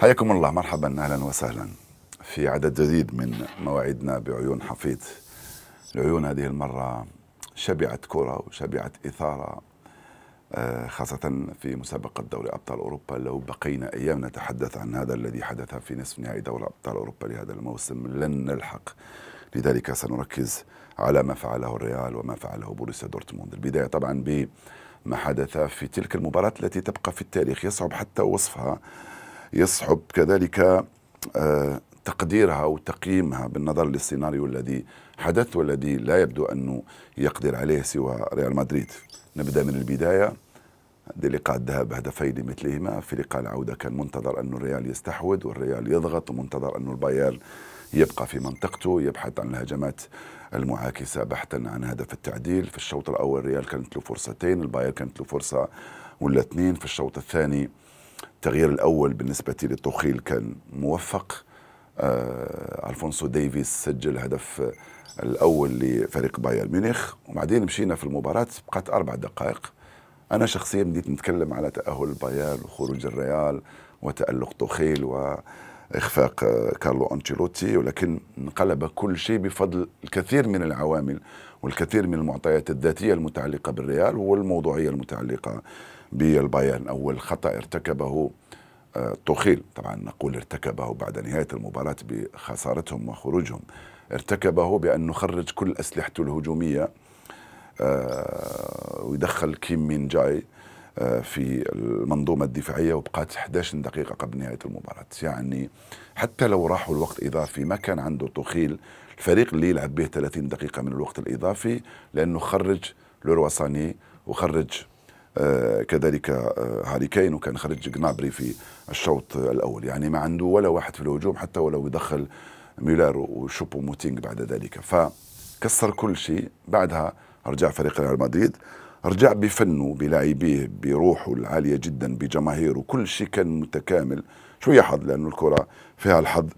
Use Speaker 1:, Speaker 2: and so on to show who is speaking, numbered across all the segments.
Speaker 1: حياكم الله مرحبا اهلا وسهلا في عدد جديد من مواعيدنا بعيون حفيظ العيون هذه المره شبعت كره وشبعت اثاره آه، خاصة في مسابقة دوري أبطال أوروبا لو بقينا أيام نتحدث عن هذا الذي حدث في نصف نهائي دوري أبطال أوروبا لهذا الموسم لن نلحق لذلك سنركز على ما فعله الريال وما فعله بوريسيا دورتموند البداية طبعا بما حدث في تلك المباراة التي تبقى في التاريخ يصعب حتى وصفها يصعب كذلك آه، تقديرها وتقييمها بالنظر للسيناريو الذي حدث والذي لا يبدو أنه يقدر عليه سوى ريال مدريد نبدأ من البداية دي لقاء الذهاب هدفين لمثلهما في لقاء العودة كان منتظر انه الريال يستحوذ والريال يضغط ومنتظر انه البايرن يبقى في منطقته يبحث عن الهجمات المعاكسة بحثا عن هدف التعديل في الشوط الأول ريال كانت له فرصتين الباير كانت له فرصة ولا اثنين في الشوط الثاني التغيير الأول بالنسبة لتوخيل كان موفق آه، ألفونسو ديفيس سجل هدف الأول لفريق بايرن ميونخ وبعدين مشينا في المباراة بقت أربع دقائق أنا شخصيا بديت نتكلم على تأهل بايرن وخروج الريال وتألق توخيل و إخفاق آه، كارلو أنشيلوتي ولكن انقلب كل شيء بفضل الكثير من العوامل والكثير من المعطيات الذاتية المتعلقة بالريال والموضوعية المتعلقة بالبايرن أول خطأ ارتكبه آه، توخيل طبعا نقول ارتكبه بعد نهاية المباراة بخسارتهم وخروجهم ارتكبه بأن نخرج كل أسلحته الهجومية آه، ويدخل كيم مين جاي آه، في المنظومة الدفاعية وبقات 11 دقيقة قبل نهاية المباراة يعني حتى لو راحوا الوقت إضافي ما كان عنده تخيل الفريق اللي يلعب به 30 دقيقة من الوقت الإضافي لأنه خرج لورواساني وخرج آه كذلك آه هاري كين وكان خرج جنابري في الشوط الأول يعني ما عنده ولا واحد في الهجوم حتى ولو يدخل ميلار وشوبو موتينغ بعد ذلك فكسر كل شيء بعدها رجع فريق ريال مدريد رجع بفنه بلاعبيه بروحه العاليه جدا بجماهيره كل شيء كان متكامل شويه حظ لانه الكره فيها الحظ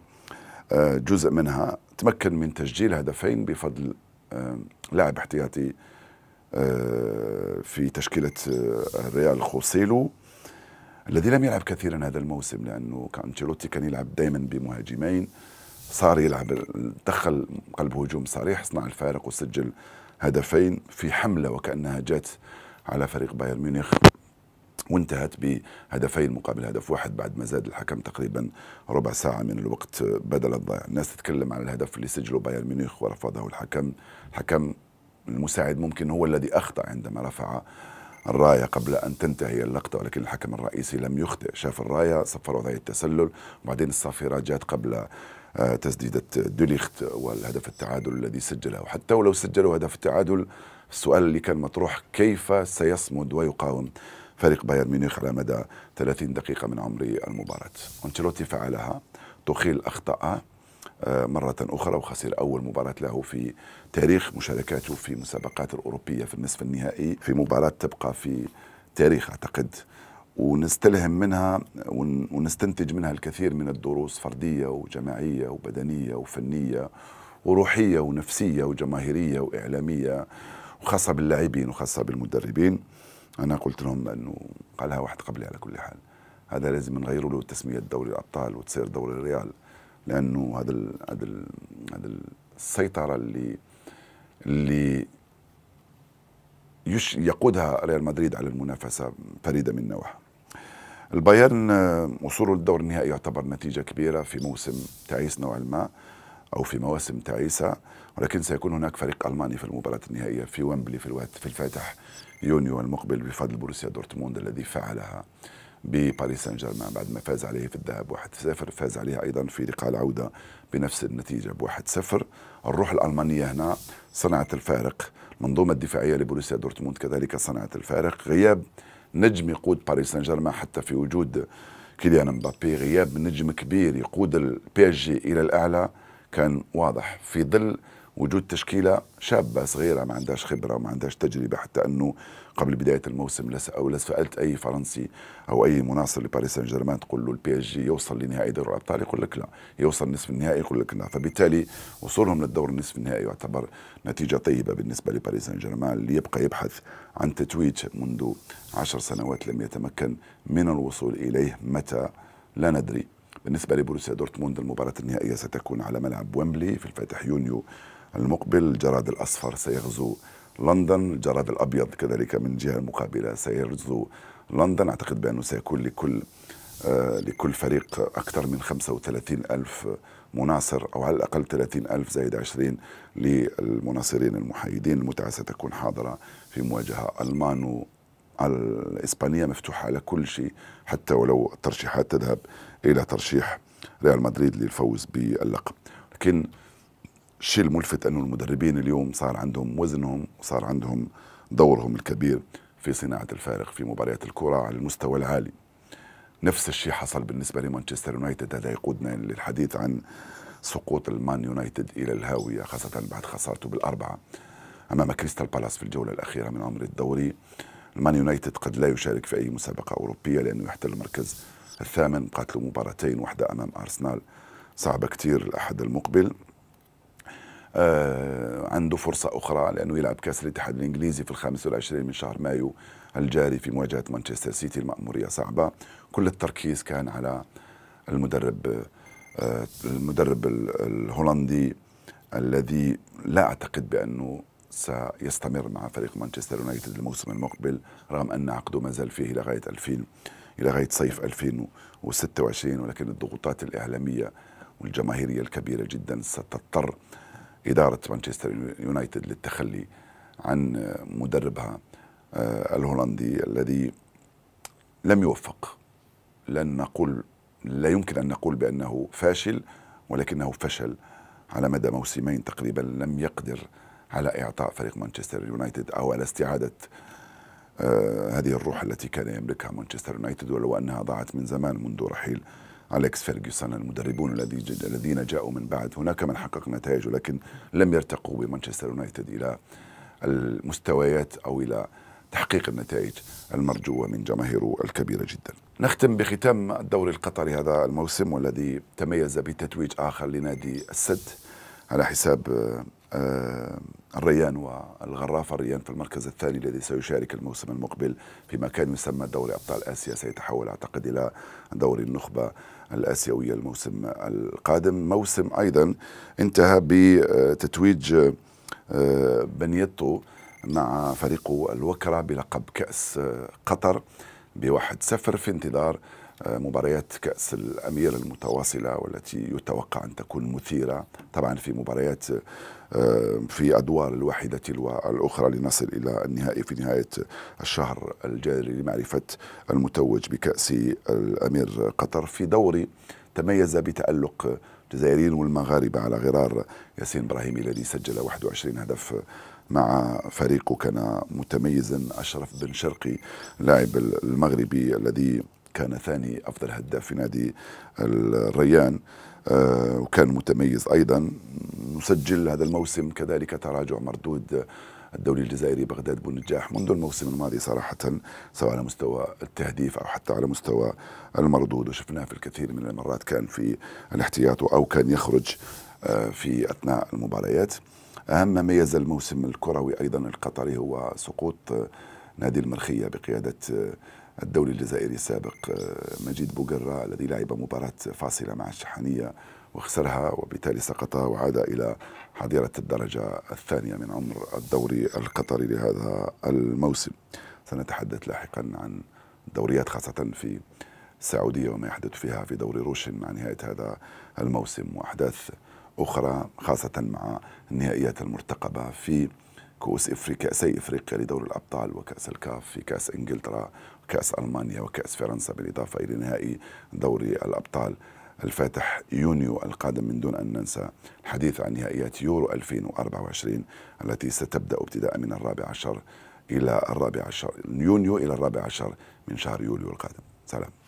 Speaker 1: آه، جزء منها تمكن من تسجيل هدفين بفضل آه، لاعب احتياطي آه، في تشكيله الريال خوسيلو الذي لم يلعب كثيرا هذا الموسم لانه انشيلوتي كان يلعب دائما بمهاجمين صار يلعب دخل قلب هجوم صريح صنع الفارق وسجل هدفين في حملة وكأنها جات على فريق بايرن ميونخ وانتهت بهدفين مقابل هدف واحد بعد ما زاد الحكم تقريبا ربع ساعة من الوقت بدل الضائع الناس تتكلم عن الهدف اللي سجله بايرن ميونخ ورفضه الحكم الحكم المساعد ممكن هو الذي أخطأ عندما رفع الراية قبل أن تنتهي اللقطة ولكن الحكم الرئيسي لم يخطئ شاف الراية صفر وضعية التسلل وبعدين الصافرة جات قبل تسديدة دوليخت والهدف التعادل الذي سجله وحتى ولو سجلوا هدف التعادل السؤال اللي كان مطروح كيف سيصمد ويقاوم فريق بايرن ميونخ على مدى 30 دقيقة من عمر المباراة أنشيلوتي فعلها تخيل أخطأها آه، مرة أخرى وخسر أول مباراة له في تاريخ مشاركاته في مسابقات الأوروبية في النصف النهائي في مباراة تبقى في تاريخ أعتقد ونستلهم منها ونستنتج منها الكثير من الدروس فردية وجماعية وبدنية وفنية وروحية ونفسية وجماهيرية وإعلامية وخاصة باللاعبين وخاصة بالمدربين أنا قلت لهم أنه قالها واحد قبلي على كل حال هذا لازم نغيروا له تسمية دوري الأبطال وتصير دوري الريال لأنه هذا هذا هذا السيطرة اللي اللي يش يقودها ريال مدريد على المنافسة فريدة من نوعها البايرن آه، وصوله للدور النهائي يعتبر نتيجة كبيرة في موسم تعيس نوعا ما أو في مواسم تعيسة ولكن سيكون هناك فريق ألماني في المباراة النهائية في ويمبلي في الوقت في الفاتح يونيو المقبل بفضل بروسيا دورتموند الذي فعلها بباريس سان جيرمان بعد ما فاز عليه في الذهاب 1-0 فاز عليه ايضا في لقاء العوده بنفس النتيجه ب 1-0 الروح الالمانيه هنا صنعت الفارق المنظومه الدفاعيه لبروسيا دورتموند كذلك صنعت الفارق غياب نجم يقود باريس سان جيرمان حتى في وجود كيليان مبابي غياب نجم كبير يقود البي اس جي الى الاعلى كان واضح في ظل وجود تشكيله شابه صغيره ما عندهاش خبره وما عندهاش تجربه حتى انه قبل بدايه الموسم لس او لس سالت اي فرنسي او اي مناصر لباريس سان جيرمان تقول له البي اس جي يوصل لنهائي دوري الابطال يقول لك لا يوصل نصف النهائي يقول لك لا فبالتالي وصولهم للدور النصف النهائي يعتبر نتيجه طيبه بالنسبه لباريس سان جيرمان اللي يبقى يبحث عن تتويج منذ عشر سنوات لم يتمكن من الوصول اليه متى لا ندري بالنسبة لبروسيا دورتموند المباراة النهائية ستكون على ملعب ويمبلي في الفاتح يونيو المقبل الجراد الأصفر سيغزو لندن الجراد الأبيض كذلك من جهة مقابلة سيرزو لندن أعتقد بأنه سيكون لكل آه، لكل فريق أكثر من 35 ألف مناصر أو على الأقل 30 ألف زائد 20 للمناصرين المحايدين المتعة ستكون حاضرة في مواجهة ألمان الإسبانية مفتوحة على كل شيء حتى ولو الترشيحات تذهب إلى ترشيح ريال مدريد للفوز باللقب لكن الشيء الملفت انه المدربين اليوم صار عندهم وزنهم وصار عندهم دورهم الكبير في صناعه الفارق في مباريات الكره على المستوى العالي. نفس الشيء حصل بالنسبه لمانشستر يونايتد هذا يقودنا للحديث عن سقوط المان يونايتد الى الهاويه خاصه بعد خسارته بالاربعه امام كريستال بالاس في الجوله الاخيره من عمر الدوري. المان يونايتد قد لا يشارك في اي مسابقه اوروبيه لانه يحتل المركز الثامن بقات له مباراتين واحده امام ارسنال صعبه كثير الاحد المقبل آه، عنده فرصة أخرى لأنه يلعب كأس الاتحاد الإنجليزي في الخامس والعشرين من شهر مايو الجاري في مواجهة مانشستر سيتي المأمورية صعبة كل التركيز كان على المدرب آه، المدرب الهولندي الذي لا أعتقد بأنه سيستمر مع فريق مانشستر يونايتد الموسم المقبل رغم أن عقده ما زال فيه لغاية 2000 إلى غاية صيف 2026 ولكن الضغوطات الإعلامية والجماهيرية الكبيرة جدا ستضطر إدارة مانشستر يونايتد للتخلي عن مدربها آه، الهولندي الذي لم يوفق لن نقول لا يمكن أن نقول بأنه فاشل ولكنه فشل على مدى موسمين تقريبا لم يقدر على إعطاء فريق مانشستر يونايتد أو على استعادة آه، هذه الروح التي كان يملكها مانشستر يونايتد ولو أنها ضاعت من زمان منذ رحيل أليكس فيرجسون المدربون الذين جاءوا من بعد هناك من حقق نتائج ولكن لم يرتقوا بمانشستر يونايتد إلى المستويات أو إلى تحقيق النتائج المرجوة من جماهيره الكبيرة جدا نختم بختام الدوري القطري هذا الموسم والذي تميز بتتويج آخر لنادي السد على حساب آه، الريان والغرافة الريان في المركز الثاني الذي سيشارك الموسم المقبل في مكان يسمى دوري أبطال آسيا سيتحول أعتقد إلى دوري النخبة الآسيوية الموسم القادم موسم أيضا انتهى بتتويج آه، بنيتو مع فريقه الوكرة بلقب كأس آه، قطر بواحد سفر في انتظار مباريات كأس الأمير المتواصلة والتي يتوقع أن تكون مثيرة طبعا في مباريات آه، في أدوار الواحدة والأخرى لنصل إلى النهائي في نهاية الشهر الجاري لمعرفة المتوج بكأس الأمير قطر في دوري تميز بتألق الجزائريين والمغاربة على غرار ياسين إبراهيمي الذي سجل 21 هدف مع فريقه كان متميزا أشرف بن شرقي لاعب المغربي الذي كان ثاني افضل هداف في نادي الريان آه، وكان متميز ايضا نسجل هذا الموسم كذلك تراجع مردود الدوري الجزائري بغداد بنجاح منذ الموسم الماضي صراحة سواء على مستوى التهديف أو حتى على مستوى المردود وشفناه في الكثير من المرات كان في الاحتياط أو كان يخرج آه، في أثناء المباريات أهم ما ميز الموسم الكروي أيضا القطري هو سقوط آه، نادي المرخية بقيادة الدولي الجزائري السابق آه، مجيد بوغرا الذي لعب مباراة فاصلة مع الشحانية وخسرها وبالتالي سقط وعاد إلى حظيرة الدرجة الثانية من عمر الدوري القطري لهذا الموسم سنتحدث لاحقا عن دوريات خاصة في السعودية وما يحدث فيها في دوري روشن مع نهاية هذا الموسم وأحداث أخرى خاصة مع النهائيات المرتقبة في كؤوس افريقيا كاسي افريقيا لدور الابطال وكاس الكاف في كاس انجلترا وكاس المانيا وكاس فرنسا بالاضافه الى نهائي دوري الابطال الفاتح يونيو القادم من دون أن ننسى الحديث عن نهائيات يورو 2024 التي ستبدأ ابتداء من الرابع عشر إلى الرابع عشر يونيو إلى الرابع عشر من شهر يوليو القادم سلام